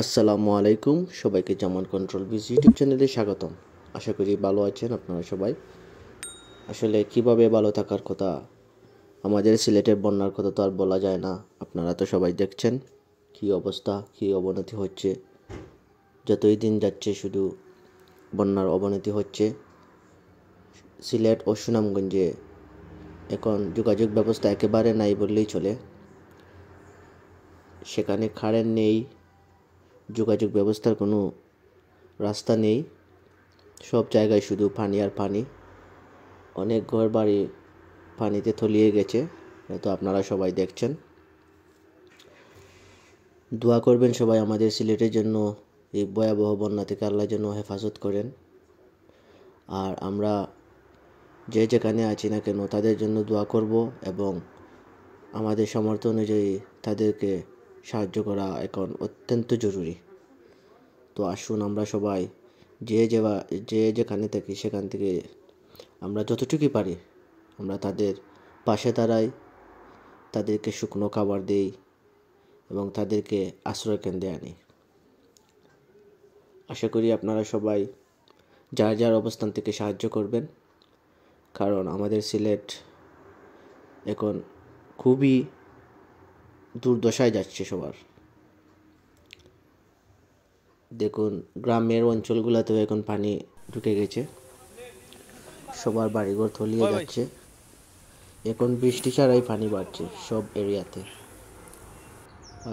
আসসালামু আলাইকুম সবাইকে জামান কন্ট্রোল বিজ ইউটিউব চ্যানেলে স্বাগতম আশা করি ভালো আছেন আপনারা সবাই আসলে কিভাবে ভালো থাকার কথা আমাদের সিলেটের বন্যার কথা তো আর বলা যায় না আপনারা তো সবাই দেখছেন কি অবস্থা কি অবনতি হচ্ছে যতই দিন যাচ্ছে শুধু বন্যার অবনতি হচ্ছে সিলেট ও সুনামগঞ্জে এখন যোগাযোগ ব্যবস্থা একেবারে নাই বললেই চলে সেখানে কারেন্ট নেই যোগাযোগ ব্যবস্থার কোনো রাস্তা নেই সব জায়গায় শুধু পানি আর পানি অনেক ঘর বাড়ি পানিতে তলিয়ে গেছে হয়তো আপনারা সবাই দেখছেন দোয়া করবেন সবাই আমাদের সিলেটের জন্য এই ভয়াবহ বন্যা থেকে আল্লাহর জন্য হেফাজত করেন আর আমরা যে যেখানে আছি না কেন তাদের জন্য দোয়া করব এবং আমাদের সমর্থ অনুযায়ী তাদেরকে সাহায্য করা এখন অত্যন্ত জরুরি তো আসুন আমরা সবাই যে যে যে যেখানে থাকি সেখান থেকে আমরা যতটুকুই পারি আমরা তাদের পাশে দাঁড়াই তাদেরকে শুকনো খাবার দিই এবং তাদেরকে আশ্রয় কেন্দ্রে আনি আশা করি আপনারা সবাই যার যার অবস্থান থেকে সাহায্য করবেন কারণ আমাদের সিলেট এখন খুবই দুর্দশায় যাচ্ছে সবার দেখুন গ্রামের অঞ্চলগুলোতেও এখন পানি ঢুকে গেছে সবার বাড়িঘর তলিয়ে যাচ্ছে এখন বৃষ্টি ছাড়াই পানি বাড়ছে সব এরিয়াতে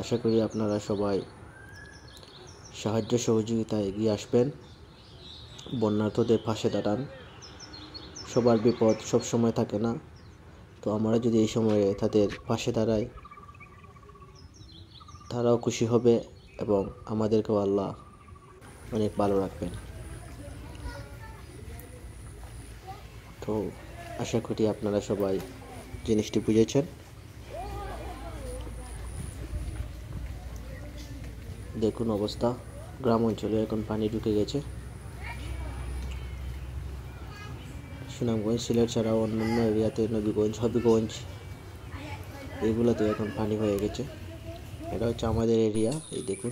আশা করি আপনারা সবাই সাহায্য সহযোগিতায় এগিয়ে আসবেন বন্যার্থদের পাশে দাঁড়ান সবার বিপদ সব সময় থাকে না তো আমরা যদি এই সময়ে তাদের পাশে দাঁড়াই তারাও খুশি হবে এবং আমাদেরকেও আল্লাহ অনেক ভালো রাখবেন তো আশা করি আপনারা সবাই জিনিসটি বুঝেছেন দেখুন অবস্থা গ্রাম অঞ্চলে এখন পানি ঢুকে গেছে সুনামগঞ্জ সিলেট ছাড়াও অন্যান্য এরিয়াতে নবীগঞ্জ হবিগঞ্জ এগুলোতে এখন পানি হয়ে গেছে এটা হচ্ছে আমাদের এরিয়া এই দেখুন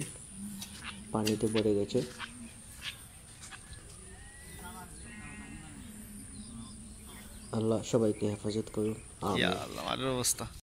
পানিতে পড়ে গেছে আল্লাহ সবাইকে হেফাজত করুন আমার অবস্থা